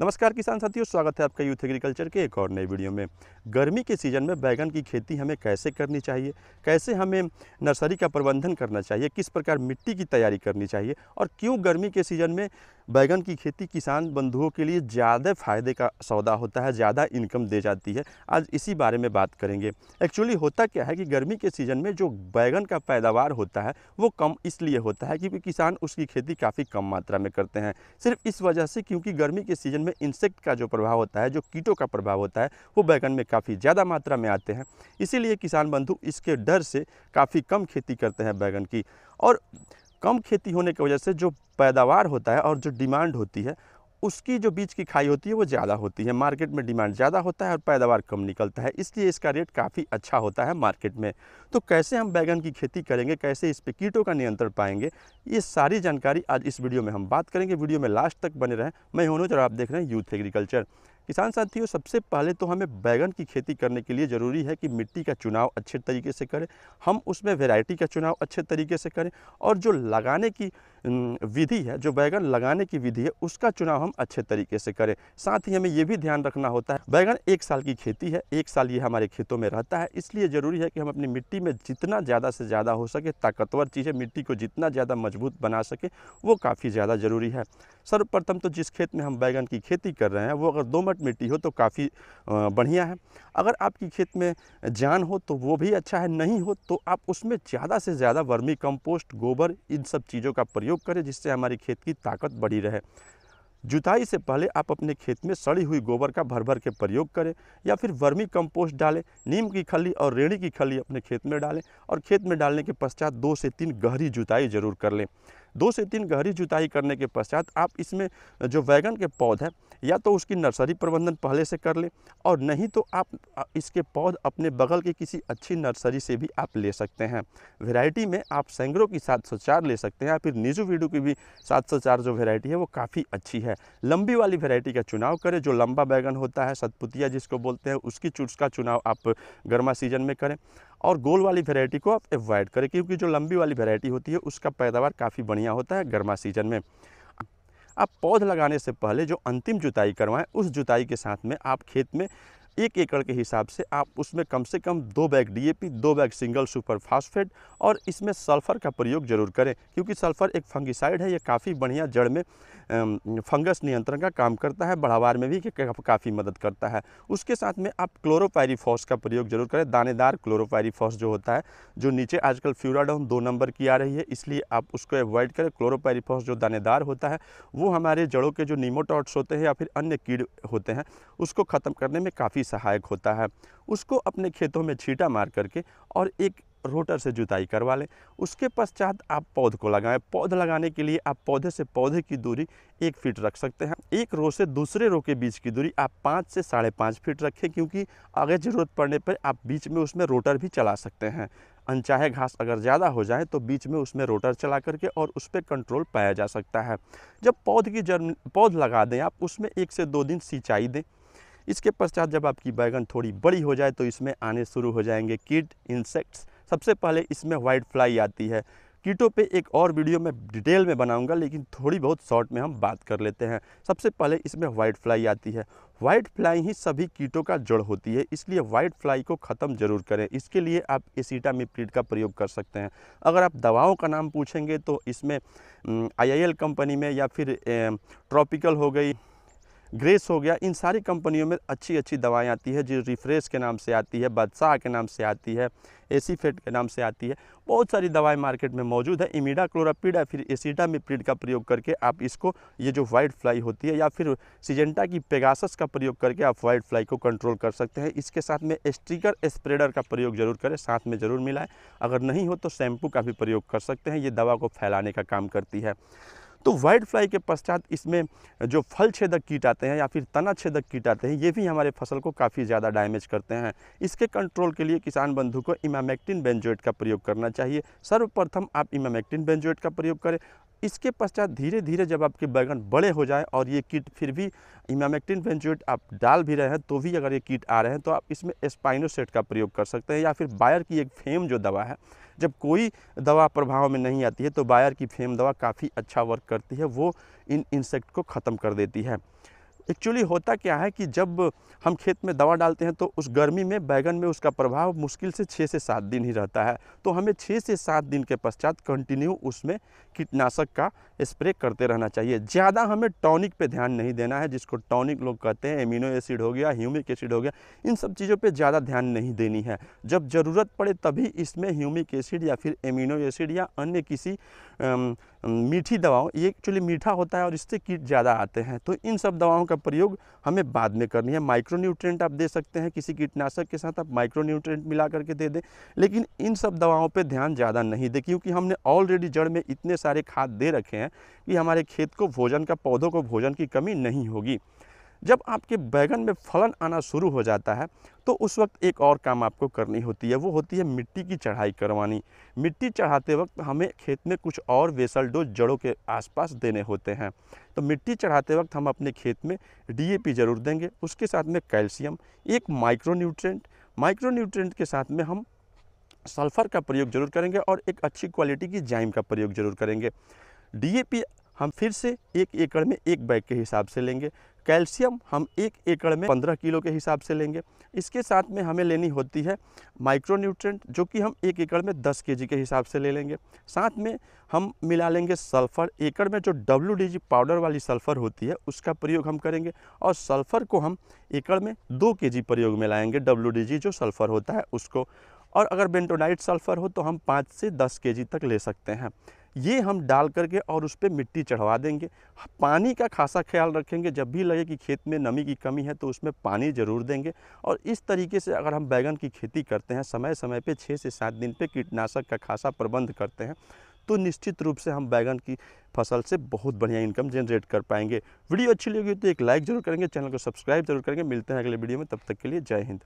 नमस्कार किसान साथियों स्वागत है आपका यूथ एग्रीकल्चर के एक और नए वीडियो में गर्मी के सीज़न में बैगन की खेती हमें कैसे करनी चाहिए कैसे हमें नर्सरी का प्रबंधन करना चाहिए किस प्रकार मिट्टी की तैयारी करनी चाहिए और क्यों गर्मी के सीज़न में बैगन की खेती किसान बंधुओं के लिए ज़्यादा फ़ायदे का सौदा होता है ज़्यादा इनकम दे जाती है आज इसी बारे में बात करेंगे एक्चुअली होता क्या है कि गर्मी के सीज़न में जो बैगन का पैदावार होता है वो कम इसलिए होता है क्योंकि किसान उसकी खेती काफ़ी कम मात्रा में करते हैं सिर्फ इस वजह से क्योंकि गर्मी के सीज़न में इंसेक्ट का जो प्रभाव होता है जो कीटों का प्रभाव होता है वो बैगन में काफ़ी ज़्यादा मात्रा में आते हैं इसीलिए किसान बंधु इसके डर से काफ़ी कम खेती करते हैं बैगन की और कम खेती होने की वजह से जो पैदावार होता है और जो डिमांड होती है उसकी जो बीज की खाई होती है वो ज़्यादा होती है मार्केट में डिमांड ज़्यादा होता है और पैदावार कम निकलता है इसलिए इसका रेट काफ़ी अच्छा होता है मार्केट में तो कैसे हम बैगन की खेती करेंगे कैसे इस पर कीटों का नियंत्रण पाएंगे ये सारी जानकारी आज इस वीडियो में हम बात करेंगे वीडियो में लास्ट तक बने रहें मैं हूं और आप देख रहे हैं यूथ एग्रीकल्चर किसान साथियों सबसे पहले तो हमें बैगन की खेती करने के लिए ज़रूरी है कि मिट्टी का चुनाव अच्छे तरीके से करें हम उसमें वेराइटी का चुनाव अच्छे तरीके से करें और जो लगाने की विधि है जो बैगन लगाने की विधि है उसका चुनाव हम अच्छे तरीके से करें साथ ही हमें ये भी ध्यान रखना होता है बैगन एक साल की खेती है एक साल ये हमारे खेतों में रहता है इसलिए ज़रूरी है कि हम अपनी मिट्टी में जितना ज़्यादा से ज़्यादा हो सके ताकतवर चीज़ें मिट्टी को जितना ज़्यादा मजबूत बना सके वो काफ़ी ज़्यादा ज़रूरी है सर्वप्रथम तो जिस खेत में हम बैगन की खेती कर रहे हैं वो अगर दोमट मिट्टी हो तो काफ़ी बढ़िया है अगर आपकी खेत में जान हो तो वो भी अच्छा है नहीं हो तो आप उसमें ज़्यादा से ज़्यादा वर्मी कंपोस्ट गोबर इन सब चीज़ों का प्रयोग प्रयोग करें जिससे हमारी खेत की ताकत बढ़ी रहे जुताई से पहले आप अपने खेत में सड़ी हुई गोबर का भर भर के प्रयोग करें या फिर वर्मी कंपोस्ट डालें नीम की खली और रेणी की खली अपने खेत में डालें और खेत में डालने के पश्चात दो से तीन गहरी जुताई जरूर कर लें दो से तीन गहरी जुताई करने के पश्चात आप इसमें जो बैगन के पौध है या तो उसकी नर्सरी प्रबंधन पहले से कर लें और नहीं तो आप इसके पौध अपने बगल के किसी अच्छी नर्सरी से भी आप ले सकते हैं वेराइटी में आप सेंगरों की चार ले सकते हैं या फिर निजू वीडू की भी चार जो वेराइटी है वो काफ़ी अच्छी है लंबी वाली वेराइटी का चुनाव करें जो लंबा बैगन होता है सतपुतिया जिसको बोलते हैं उसकी चुट्स का चुनाव आप गर्मा सीजन में करें और गोल वाली वेरायटी को आप एवॉइड करें क्योंकि जो लंबी वाली वेरायटी होती है उसका पैदावार काफ़ी बढ़िया होता है गर्मा सीजन में आप पौध लगाने से पहले जो अंतिम जुताई करवाएं उस जुताई के साथ में आप खेत में एक एकड़ के हिसाब से आप उसमें कम से कम दो बैग डीएपी, दो बैग सिंगल सुपर फास्फेट और इसमें सल्फ़र का प्रयोग जरूर करें क्योंकि सल्फ़र एक फंगिसाइड है ये काफ़ी बढ़िया जड़ में फंगस नियंत्रण का काम करता है बढ़ावार में भी काफ़ी मदद करता है उसके साथ में आप क्लोरोपायरीफॉस का प्रयोग जरूर करें दानेदार क्लोरोपायरीफॉस जो होता है जो नीचे आजकल फ्यूराडाउन दो नंबर की आ रही है इसलिए आप उसको अवॉइड करें क्लोरोपायरीफॉस जो दानेदार होता है वो हमारे जड़ों के जो नीमोटॉट्स होते हैं या फिर अन्य कीड़ होते हैं उसको ख़त्म करने में काफ़ी सहायक होता है उसको अपने खेतों में छीटा मार करके और एक रोटर से जुताई करवा लें उसके पश्चात आप पौध को लगाएं पौध लगाने के लिए आप पौधे से पौधे की दूरी एक फीट रख सकते हैं एक रो से दूसरे रो के बीच की दूरी आप पाँच से साढ़े पाँच फीट रखें क्योंकि अगर ज़रूरत पड़ने पर आप बीच में उसमें रोटर भी चला सकते हैं अनचाहे घास अगर ज़्यादा हो जाए तो बीच में उसमें रोटर चला करके और उस पर कंट्रोल पाया जा सकता है जब पौध की जर्म पौध लगा दें आप उसमें एक से दो दिन सिंचाई दें इसके पश्चात जब आपकी बैगन थोड़ी बड़ी हो जाए तो इसमें आने शुरू हो जाएंगे कीट इंसेक्ट्स सबसे पहले इसमें वाइट फ्लाई आती है कीटों पे एक और वीडियो में डिटेल में बनाऊंगा लेकिन थोड़ी बहुत शॉर्ट में हम बात कर लेते हैं सबसे पहले इसमें वाइट फ्लाई आती है वाइट फ्लाई ही सभी कीटों का जड़ होती है इसलिए वाइट फ्लाई को ख़त्म जरूर करें इसके लिए आप एसीटामिप्रीड का प्रयोग कर सकते हैं अगर आप दवाओं का नाम पूछेंगे तो इसमें आई कंपनी में या फिर ट्रॉपिकल हो गई ग्रेस हो गया इन सारी कंपनियों में अच्छी अच्छी दवाएं आती है जो रिफ्रेश के नाम से आती है बादशाह के नाम से आती है एसीफेट के नाम से आती है बहुत सारी दवाएं मार्केट में मौजूद है इमीडा क्लोरापीड या फिर एसिडामिप्रिड का प्रयोग करके आप इसको ये जो वाइट फ्लाई होती है या फिर सिजेंटा की पेगासस का प्रयोग करके आप वाइट फ्लाई को कंट्रोल कर सकते हैं इसके साथ में स्टिकर स्प्रेडर का प्रयोग जरूर करें साथ में ज़रूर मिलाएँ अगर नहीं हो तो शैम्पू का भी प्रयोग कर सकते हैं ये दवा को फैलाने का काम करती है तो वाइट फ्लाई के पश्चात इसमें जो फल छेदक कीट आते हैं या फिर तना छेदक कीट आते हैं ये भी हमारे फसल को काफ़ी ज़्यादा डैमेज करते हैं इसके कंट्रोल के लिए किसान बंधु को इमामेक्टिन बेंजोइट का प्रयोग करना चाहिए सर्वप्रथम आप इमामेक्टिन बेंजोइट का प्रयोग करें इसके पश्चात धीरे धीरे जब आपके बैगन बड़े हो जाए और ये कीट फिर भी इमामेक्टिन वेंचुएट आप डाल भी रहे हैं तो भी अगर ये कीट आ रहे हैं तो आप इसमें स्पाइनोसेट का प्रयोग कर सकते हैं या फिर बायर की एक फेम जो दवा है जब कोई दवा प्रभाव में नहीं आती है तो बायर की फेम दवा काफ़ी अच्छा वर्क करती है वो इन इंसेक्ट को ख़त्म कर देती है एक्चुअली होता क्या है कि जब हम खेत में दवा डालते हैं तो उस गर्मी में बैगन में उसका प्रभाव मुश्किल से छः से सात दिन ही रहता है तो हमें छः से सात दिन के पश्चात कंटिन्यू उसमें कीटनाशक का स्प्रे करते रहना चाहिए ज़्यादा हमें टॉनिक पे ध्यान नहीं देना है जिसको टॉनिक लोग कहते हैं एमिनो एसिड हो गया ह्यूमिक एसिड हो गया इन सब चीज़ों पर ज़्यादा ध्यान नहीं देनी है जब ज़रूरत पड़े तभी इसमें ह्यूमिक एसिड या फिर एमिनो एसिड या अन्य किसी मीठी दवाओं ये एक्चुअली मीठा होता है और इससे कीट ज़्यादा आते हैं तो इन सब दवाओं का प्रयोग हमें बाद में करनी है माइक्रोन्यूट्रेंट आप दे सकते हैं किसी कीटनाशक के साथ आप माइक्रोन्यूट्रेंट मिला करके दे दें लेकिन इन सब दवाओं पर ध्यान ज़्यादा नहीं दें क्योंकि हमने ऑलरेडी जड़ में इतने सारे खाद दे रखे हैं कि हमारे खेत को भोजन का पौधों को भोजन की कमी नहीं होगी जब आपके बैगन में फलन आना शुरू हो जाता है तो उस वक्त एक और काम आपको करनी होती है वो होती है मिट्टी की चढ़ाई करवानी मिट्टी चढ़ाते वक्त हमें खेत में कुछ और वेसल डोज जड़ों के आसपास देने होते हैं तो मिट्टी चढ़ाते वक्त हम अपने खेत में डीएपी ज़रूर देंगे उसके साथ में कैल्शियम एक माइक्रोन्यूट्रेंट माइक्रोन्यूट्रेंट के साथ में हम सल्फ़र का प्रयोग जरूर करेंगे और एक अच्छी क्वालिटी की जाइम का प्रयोग जरूर करेंगे डी हम फिर से एक एकड़ में एक बैग के हिसाब से लेंगे कैल्शियम हम एक एकड़ में 15 किलो के हिसाब से लेंगे इसके साथ में हमें लेनी होती है माइक्रोन्यूट्रेंट जो कि हम एक एकड़ में 10 केजी के हिसाब से ले लेंगे साथ में हम मिला लेंगे सल्फ़र एकड़ में जो डब्ल्यू पाउडर वाली सल्फ़र होती है उसका प्रयोग हम करेंगे और सल्फ़र को हम एकड़ में दो के प्रयोग में लाएँगे डब्ल्यू जो सल्फ़र होता है उसको और अगर बेंटोनाइट सल्फ़र हो तो हम पाँच से दस के तक ले सकते हैं ये हम डाल करके और उस पर मिट्टी चढ़वा देंगे पानी का खासा ख्याल रखेंगे जब भी लगे कि खेत में नमी की कमी है तो उसमें पानी ज़रूर देंगे और इस तरीके से अगर हम बैगन की खेती करते हैं समय समय पे छः से सात दिन पे कीटनाशक का खासा प्रबंध करते हैं तो निश्चित रूप से हम बैगन की फसल से बहुत बढ़िया इनकम जनरेट कर पाएंगे वीडियो अच्छी लगी तो एक लाइक जरूर करेंगे चैनल को सब्सक्राइब जरूर करेंगे मिलते हैं अगले वीडियो में तब तक के लिए जय हिंद